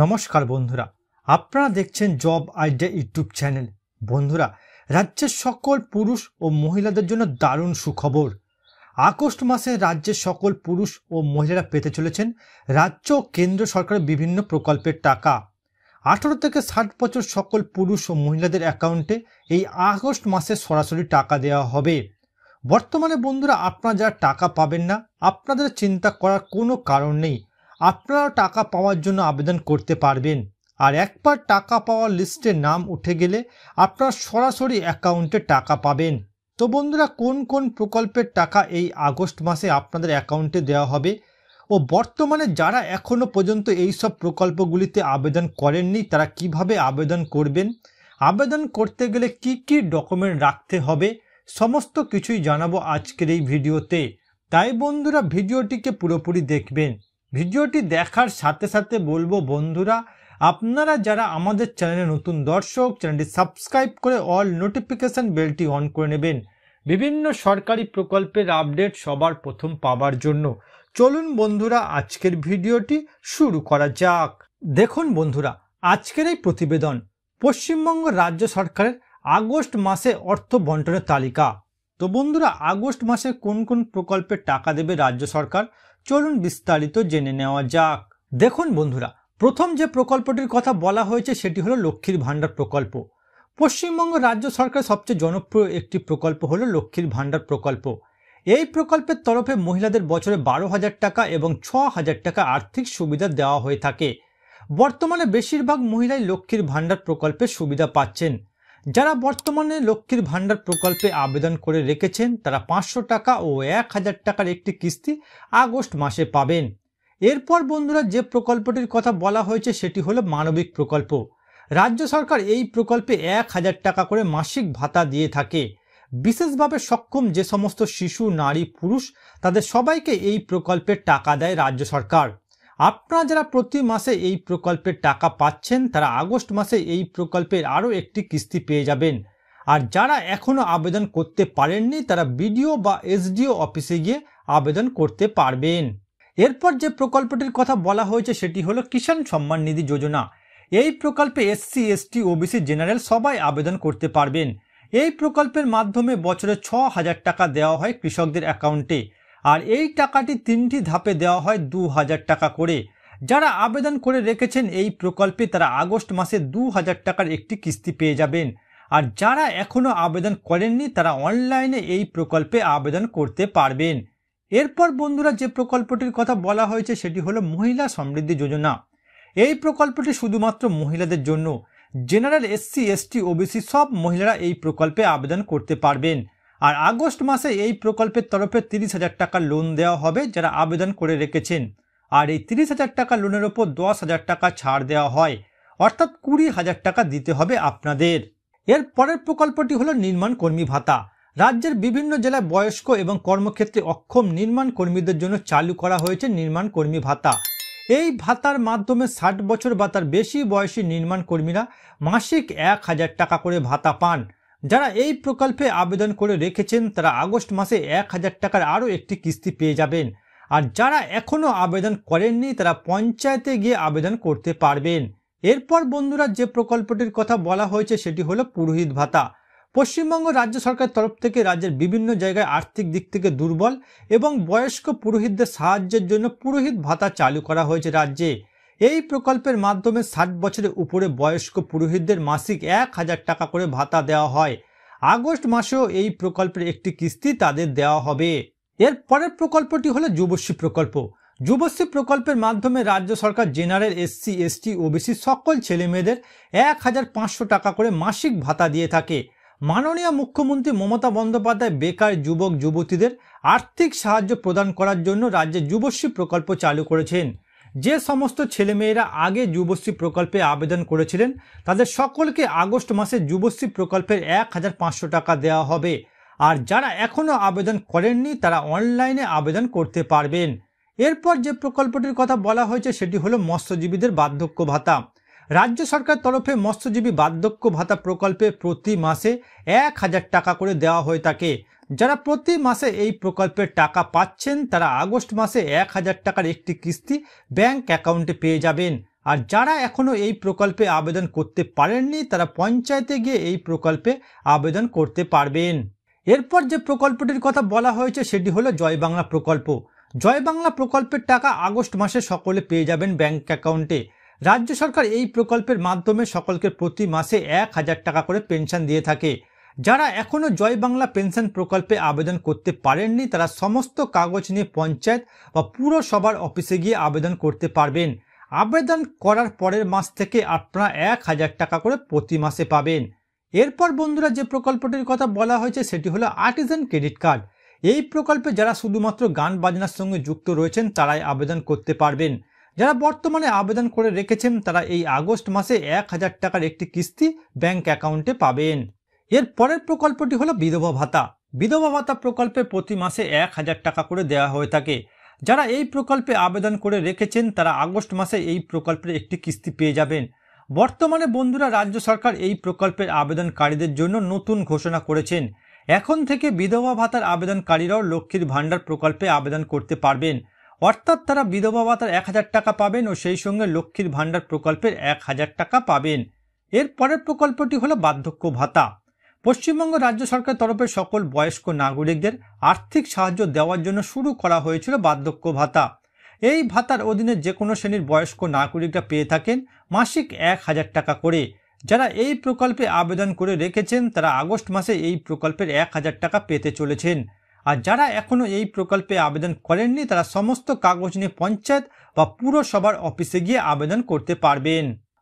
নমস্কার বন্ধুরা আপনারা দেখছেন জব আইডিয়া ইউটিউব চ্যানেল বন্ধুরা রাজ্যের সকল পুরুষ ও মহিলাদের জন্য দারুণ সুখবর আগস্ট মাসে রাজ্যের সকল পুরুষ ও মহিলারা পেতে চলেছেন রাজ্য ও কেন্দ্র সরকারের বিভিন্ন প্রকল্পের টাকা আঠারো থেকে ষাট বছর সকল পুরুষ ও মহিলাদের অ্যাকাউন্টে এই আগস্ট মাসে সরাসরি টাকা দেওয়া হবে বর্তমানে বন্ধুরা আপনারা যারা টাকা পাবেন না আপনাদের চিন্তা করার কোনো কারণ নেই আপনারা টাকা পাওয়ার জন্য আবেদন করতে পারবেন আর একবার টাকা পাওয়ার লিস্টে নাম উঠে গেলে আপনারা সরাসরি অ্যাকাউন্টে টাকা পাবেন তো বন্ধুরা কোন কোন প্রকল্পের টাকা এই আগস্ট মাসে আপনাদের অ্যাকাউন্টে দেওয়া হবে ও বর্তমানে যারা এখনও পর্যন্ত এই সব প্রকল্পগুলিতে আবেদন করেননি তারা কিভাবে আবেদন করবেন আবেদন করতে গেলে কি কি ডকুমেন্ট রাখতে হবে সমস্ত কিছুই জানাবো আজকের এই ভিডিওতে তাই বন্ধুরা ভিডিওটিকে পুরোপুরি দেখবেন ভিডিওটি দেখার সাথে সাথে বলবো বন্ধুরা আপনারা যারা আমাদের চ্যানেলে নতুন দর্শক চ্যানেলটি সাবস্ক্রাইব করে অল নোটিফিকেশান বেলটি অন করে নেবেন বিভিন্ন সরকারি প্রকল্পের আপডেট সবার প্রথম পাবার জন্য চলুন বন্ধুরা আজকের ভিডিওটি শুরু করা যাক দেখুন বন্ধুরা আজকের এই প্রতিবেদন পশ্চিমবঙ্গ রাজ্য সরকারের আগস্ট মাসে অর্থ বন্টনের তালিকা তো বন্ধুরা আগস্ট মাসে কোন কোন প্রকল্পে টাকা দেবে রাজ্য সরকার চলুন বিস্তারিত জেনে নেওয়া যাক দেখুন বন্ধুরা প্রথম যে প্রকল্পটির কথা বলা হয়েছে সেটি হলো লক্ষ্মীর ভাণ্ডার প্রকল্প পশ্চিমবঙ্গ রাজ্য সরকারের সবচেয়ে জনপ্রিয় একটি প্রকল্প হলো লক্ষ্মীর ভাণ্ডার প্রকল্প এই প্রকল্পের তরফে মহিলাদের বছরে বারো হাজার টাকা এবং ছ হাজার টাকা আর্থিক সুবিধা দেওয়া হয়ে থাকে বর্তমানে বেশিরভাগ মহিলাই লক্ষ্মীর ভাণ্ডার প্রকল্পের সুবিধা পাচ্ছেন যারা বর্তমানে লক্ষ্মীর ভাণ্ডার প্রকল্পে আবেদন করে রেখেছেন তারা পাঁচশো টাকা ও এক হাজার টাকার একটি কিস্তি আগস্ট মাসে পাবেন এরপর বন্ধুরা যে প্রকল্পটির কথা বলা হয়েছে সেটি হলো মানবিক প্রকল্প রাজ্য সরকার এই প্রকল্পে এক হাজার টাকা করে মাসিক ভাতা দিয়ে থাকে বিশেষভাবে সক্ষম যে সমস্ত শিশু নারী পুরুষ তাদের সবাইকে এই প্রকল্পের টাকা দেয় রাজ্য সরকার আপনারা যারা প্রতি মাসে এই প্রকল্পের টাকা পাচ্ছেন তারা আগস্ট মাসে এই প্রকল্পের আরও একটি কিস্তি পেয়ে যাবেন আর যারা এখনও আবেদন করতে পারেননি তারা বিডিও বা এসডিও অফিসে গিয়ে আবেদন করতে পারবেন এরপর যে প্রকল্পটির কথা বলা হয়েছে সেটি হলো কিষাণ সম্মান নিধি যোজনা এই প্রকল্পে এসসি এসটি ওবিসি জেনারেল সবাই আবেদন করতে পারবেন এই প্রকল্পের মাধ্যমে বছরে ছ হাজার টাকা দেওয়া হয় কৃষকদের অ্যাকাউন্টে আর এই টাকাটি তিনটি ধাপে দেওয়া হয় দু হাজার টাকা করে যারা আবেদন করে রেখেছেন এই প্রকল্পে তারা আগস্ট মাসে দু হাজার টাকার একটি কিস্তি পেয়ে যাবেন আর যারা এখনও আবেদন করেননি তারা অনলাইনে এই প্রকল্পে আবেদন করতে পারবেন এরপর বন্ধুরা যে প্রকল্পটির কথা বলা হয়েছে সেটি হলো মহিলা সমৃদ্ধি যোজনা এই প্রকল্পটি শুধুমাত্র মহিলাদের জন্য জেনারেল এসসি এসটি ওবিসি সব মহিলারা এই প্রকল্পে আবেদন করতে পারবেন আর আগস্ট মাসে এই প্রকল্পের তরফে তিরিশ হাজার টাকা লোন দেওয়া হবে যারা আবেদন করে রেখেছেন আর এই তিরিশ হাজার টাকা লোনের ওপর দশ হাজার টাকা ছাড় দেওয়া হয় অর্থাৎ কুড়ি হাজার টাকা দিতে হবে আপনাদের এর পরের প্রকল্পটি হলো নির্মাণ কর্মী ভাতা রাজ্যের বিভিন্ন জেলায় বয়স্ক এবং কর্মক্ষেত্রে অক্ষম নির্মাণ কর্মীদের জন্য চালু করা হয়েছে নির্মাণ কর্মী ভাতা এই ভাতার মাধ্যমে ষাট বছর বা তার বেশি বয়সী নির্মাণ কর্মীরা মাসিক এক হাজার টাকা করে ভাতা পান যারা এই প্রকল্পে আবেদন করে রেখেছেন তারা আগস্ট মাসে এক হাজার টাকার আরও একটি কিস্তি পেয়ে যাবেন আর যারা এখনও আবেদন করেননি তারা পঞ্চায়েতে গিয়ে আবেদন করতে পারবেন এরপর বন্ধুরা যে প্রকল্পটির কথা বলা হয়েছে সেটি হলো পুরোহিত ভাতা পশ্চিমবঙ্গ রাজ্য সরকারের তরফ থেকে রাজ্যের বিভিন্ন জায়গায় আর্থিক দিক থেকে দুর্বল এবং বয়স্ক পুরোহিতদের সাহায্যের জন্য পুরোহিত ভাতা চালু করা হয়েছে রাজ্যে এই প্রকল্পের মাধ্যমে ষাট বছরের উপরে বয়স্ক পুরোহিতদের মাসিক এক হাজার টাকা করে ভাতা দেওয়া হয় আগস্ট মাসেও এই প্রকল্পের একটি কিস্তি তাদের দেওয়া হবে এর পরের প্রকল্পটি হলো যুবশ্রী প্রকল্প যুবশ্রী প্রকল্পের মাধ্যমে রাজ্য সরকার জেনারেল এসসি এসটি ওবিসি সকল ছেলেমেয়েদের এক হাজার পাঁচশো টাকা করে মাসিক ভাতা দিয়ে থাকে মাননীয় মুখ্যমন্ত্রী মমতা বন্দ্যোপাধ্যায় বেকার যুবক যুবতীদের আর্থিক সাহায্য প্রদান করার জন্য রাজ্যে যুবশ্রী প্রকল্প চালু করেছেন যে সমস্ত ছেলেমেয়েরা আগে যুবশ্রী প্রকল্পে আবেদন করেছিলেন তাদের সকলকে আগস্ট মাসে যুবশ্রী প্রকল্পের এক হাজার পাঁচশো টাকা দেওয়া হবে আর যারা এখনও আবেদন করেননি তারা অনলাইনে আবেদন করতে পারবেন এরপর যে প্রকল্পটির কথা বলা হয়েছে সেটি হলো মৎস্যজীবীদের বার্ধক্য ভাতা রাজ্য সরকার তরফে মৎস্যজীবী বার্ধক্য ভাতা প্রকল্পে প্রতি মাসে এক হাজার টাকা করে দেওয়া হয়ে থাকে যারা প্রতি মাসে এই প্রকল্পের টাকা পাচ্ছেন তারা আগস্ট মাসে এক হাজার টাকার একটি কিস্তি ব্যাংক অ্যাকাউন্টে পেয়ে যাবেন আর যারা এখনও এই প্রকল্পে আবেদন করতে পারেননি তারা পঞ্চায়েতে গিয়ে এই প্রকল্পে আবেদন করতে পারবেন এরপর যে প্রকল্পটির কথা বলা হয়েছে সেটি হলো জয় বাংলা প্রকল্প জয় বাংলা প্রকল্পের টাকা আগস্ট মাসে সকলে পেয়ে যাবেন ব্যাংক অ্যাকাউন্টে রাজ্য সরকার এই প্রকল্পের মাধ্যমে সকলকে প্রতি মাসে এক হাজার টাকা করে পেনশন দিয়ে থাকে যারা এখনও জয় বাংলা পেনশন প্রকল্পে আবেদন করতে পারেননি তারা সমস্ত কাগজ নিয়ে পঞ্চায়েত বা পুরসভার অফিসে গিয়ে আবেদন করতে পারবেন আবেদন করার পরের মাস থেকে আপনারা এক হাজার টাকা করে প্রতি মাসে পাবেন এরপর বন্ধুরা যে প্রকল্পটির কথা বলা হয়েছে সেটি হলো আর্টিজান ক্রেডিট কার্ড এই প্রকল্পে যারা শুধুমাত্র গান বাজনার সঙ্গে যুক্ত রয়েছেন তারাই আবেদন করতে পারবেন যারা বর্তমানে আবেদন করে রেখেছেন তারা এই আগস্ট মাসে এক হাজার টাকার একটি কিস্তি ব্যাংক অ্যাকাউন্টে পাবেন এর পরের প্রকল্পটি হলো বিধবা ভাতা বিধবা ভাতা প্রকল্পে প্রতি মাসে এক হাজার টাকা করে দেওয়া হয়ে থাকে যারা এই প্রকল্পে আবেদন করে রেখেছেন তারা আগস্ট মাসে এই প্রকল্পের একটি কিস্তি পেয়ে যাবেন বর্তমানে বন্ধুরা রাজ্য সরকার এই প্রকল্পের আবেদনকারীদের জন্য নতুন ঘোষণা করেছেন এখন থেকে বিধবা ভাতার আবেদনকারীরাও লক্ষ্মীর ভাণ্ডার প্রকল্পে আবেদন করতে পারবেন অর্থাৎ তারা বিধবা ভাতার এক হাজার টাকা পাবেন ও সেই সঙ্গে লক্ষ্মীর ভাণ্ডার প্রকল্পের এক হাজার টাকা পাবেন এর পরের প্রকল্পটি হলো বার্ধক্য ভাতা পশ্চিমবঙ্গ রাজ্য সরকার তরফে সকল বয়স্ক নাগরিকদের আর্থিক সাহায্য দেওয়ার জন্য শুরু করা হয়েছিল বার্ধক্য ভাতা এই ভাতার অধীনে যে কোনো শ্রেণীর বয়স্ক নাগরিকরা পেয়ে থাকেন মাসিক এক হাজার টাকা করে যারা এই প্রকল্পে আবেদন করে রেখেছেন তারা আগস্ট মাসে এই প্রকল্পের এক হাজার টাকা পেতে চলেছেন আর যারা এখনও এই প্রকল্পে আবেদন করেননি তারা সমস্ত কাগজ নিয়ে পঞ্চায়েত বা পুরসভার অফিসে গিয়ে আবেদন করতে পারবেন